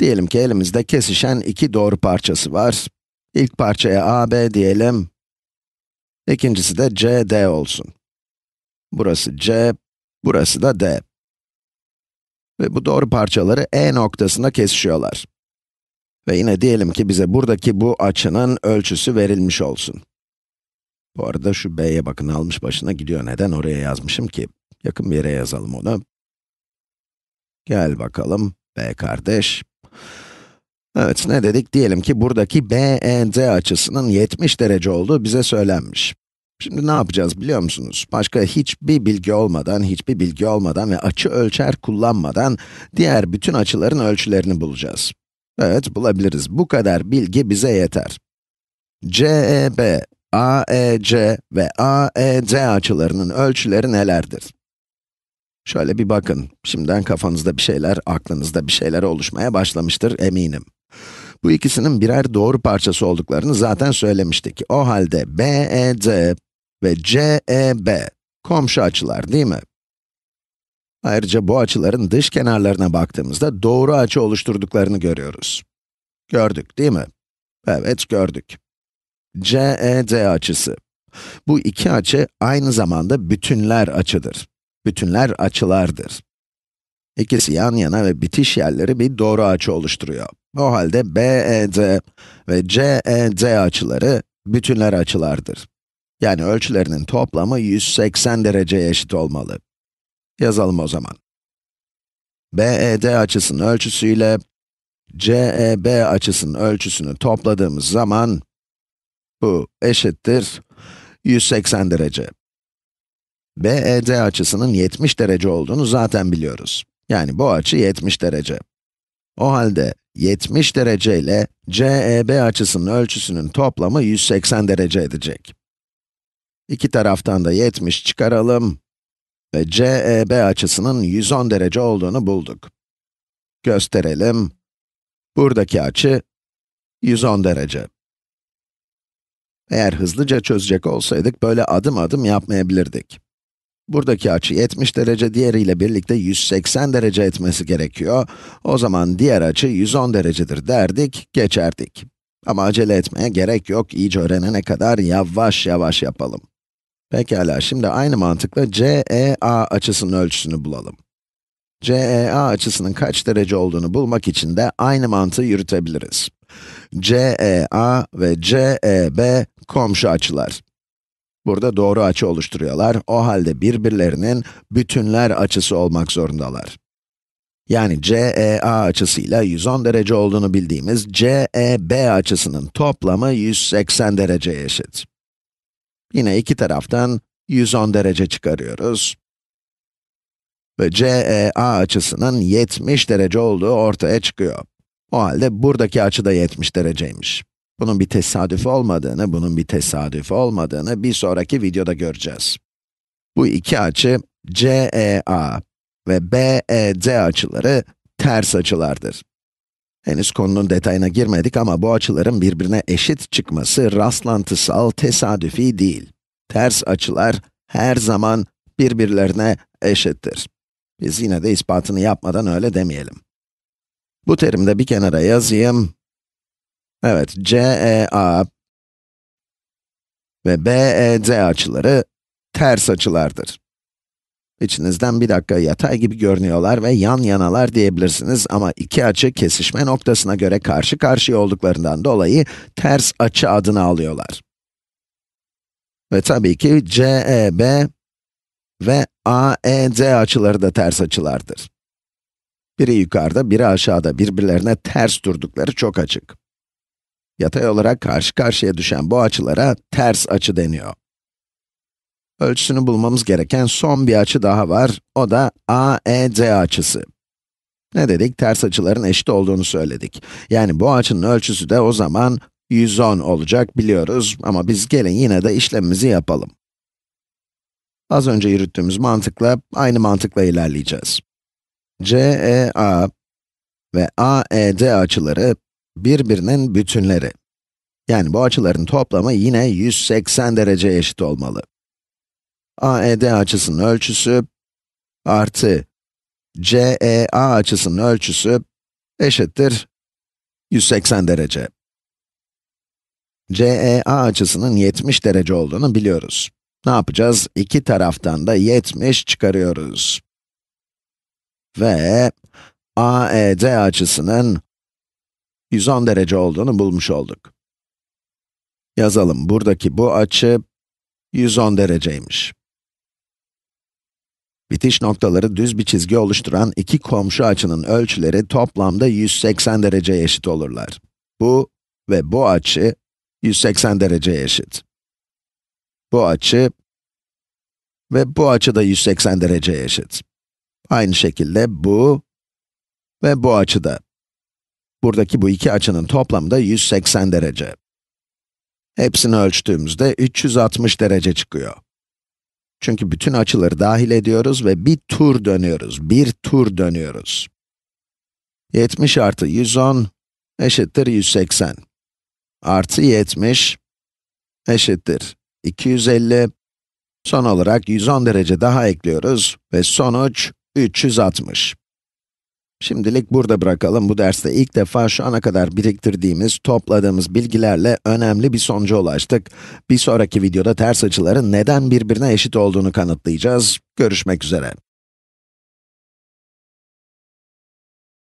Diyelim ki elimizde kesişen iki doğru parçası var. İlk parçaya AB diyelim. İkincisi de CD olsun. Burası C, burası da D. Ve bu doğru parçaları E noktasında kesişiyorlar. Ve yine diyelim ki bize buradaki bu açının ölçüsü verilmiş olsun. Bu arada şu B'ye bakın almış başına gidiyor. Neden oraya yazmışım ki? Yakın bir yere yazalım onu. Gel bakalım B kardeş. Evet, ne dedik? Diyelim ki buradaki BND e, açısının 70 derece olduğu bize söylenmiş. Şimdi ne yapacağız biliyor musunuz? Başka hiçbir bilgi olmadan, hiçbir bilgi olmadan ve açı ölçer kullanmadan diğer bütün açıların ölçülerini bulacağız. Evet, bulabiliriz. Bu kadar bilgi bize yeter. CEB, AEC ve AED açılarının ölçüleri nelerdir? Şöyle bir bakın, şimdiden kafanızda bir şeyler, aklınızda bir şeyler oluşmaya başlamıştır eminim. Bu ikisinin birer doğru parçası olduklarını zaten söylemiştik. O halde BED ve CEB komşu açılar değil mi? Ayrıca bu açıların dış kenarlarına baktığımızda doğru açı oluşturduklarını görüyoruz. Gördük değil mi? Evet gördük. CED açısı. Bu iki açı aynı zamanda bütünler açıdır. Bütünler açılardır. İkisi yan yana ve bitiş yerleri bir doğru açı oluşturuyor. O halde BED ve CED açıları bütünler açılardır. Yani ölçülerinin toplamı 180 dereceye eşit olmalı. Yazalım o zaman. BED açısının ölçüsüyle CEB açısının ölçüsünü topladığımız zaman bu eşittir 180 derece. BED açısının 70 derece olduğunu zaten biliyoruz. Yani bu açı 70 derece. O halde 70 derece ile CEB açısının ölçüsünün toplamı 180 derece edecek. İki taraftan da 70 çıkaralım ve CEB açısının 110 derece olduğunu bulduk. Gösterelim. Buradaki açı 110 derece. Eğer hızlıca çözecek olsaydık böyle adım adım yapmayabilirdik. Buradaki açı 70 derece, diğeriyle birlikte 180 derece etmesi gerekiyor. O zaman diğer açı 110 derecedir derdik, geçerdik. Ama acele etmeye gerek yok, iyice öğrenene kadar yavaş yavaş yapalım. Pekala, şimdi aynı mantıkla CEA açısının ölçüsünü bulalım. CEA açısının kaç derece olduğunu bulmak için de aynı mantığı yürütebiliriz. CEA ve CEB komşu açılar. Burada doğru açı oluşturuyorlar. O halde birbirlerinin bütünler açısı olmak zorundalar. Yani CEA açısıyla 110 derece olduğunu bildiğimiz CEB açısının toplamı 180 dereceye eşit. Yine iki taraftan 110 derece çıkarıyoruz. Ve CEA açısının 70 derece olduğu ortaya çıkıyor. O halde buradaki açı da 70 dereceymiş. Bunun bir tesadüf olmadığını, bunun bir tesadüf olmadığını bir sonraki videoda göreceğiz. Bu iki açı CEA ve BED açıları ters açılardır. Henüz konunun detayına girmedik ama bu açıların birbirine eşit çıkması rastlantısal, tesadüfi değil. Ters açılar her zaman birbirlerine eşittir. Biz yine de ispatını yapmadan öyle demeyelim. Bu terimde bir kenara yazayım. Evet, CEA ve BED açıları ters açılardır. İçinizden bir dakika yatay gibi görünüyorlar ve yan yanalar diyebilirsiniz ama iki açı kesişme noktasına göre karşı karşıya olduklarından dolayı ters açı adını alıyorlar. Ve tabii ki CEB ve AED açıları da ters açılardır. Biri yukarıda, biri aşağıda birbirlerine ters durdukları çok açık. Yatay olarak karşı karşıya düşen bu açılara ters açı deniyor. Ölçüsünü bulmamız gereken son bir açı daha var. O da AEC açısı. Ne dedik? Ters açıların eşit olduğunu söyledik. Yani bu açının ölçüsü de o zaman 110 olacak biliyoruz ama biz gelin yine de işlemimizi yapalım. Az önce yürüttüğümüz mantıkla, aynı mantıkla ilerleyeceğiz. CEA ve AED açıları birbirinin bütünleri. Yani bu açıların toplamı yine 180 derece eşit olmalı. AED açısının ölçüsü artı CEA açısının ölçüsü eşittir 180 derece. CEA açısının 70 derece olduğunu biliyoruz. Ne yapacağız? İki taraftan da 70 çıkarıyoruz. Ve AED açısının 110 derece olduğunu bulmuş olduk. Yazalım, buradaki bu açı 110 dereceymiş. Bitiş noktaları düz bir çizgi oluşturan iki komşu açının ölçüleri toplamda 180 dereceye eşit olurlar. Bu ve bu açı 180 dereceye eşit. Bu açı ve bu açı da 180 dereceye eşit. Aynı şekilde bu ve bu açı da. Buradaki bu iki açının toplamı da 180 derece. Hepsini ölçtüğümüzde 360 derece çıkıyor. Çünkü bütün açıları dahil ediyoruz ve bir tur dönüyoruz, bir tur dönüyoruz. 70 artı 110 eşittir 180. Artı 70 eşittir 250. Son olarak 110 derece daha ekliyoruz ve sonuç 360. Şimdilik burada bırakalım. Bu derste ilk defa şu ana kadar biriktirdiğimiz, topladığımız bilgilerle önemli bir sonuca ulaştık. Bir sonraki videoda ters açıların neden birbirine eşit olduğunu kanıtlayacağız. Görüşmek üzere.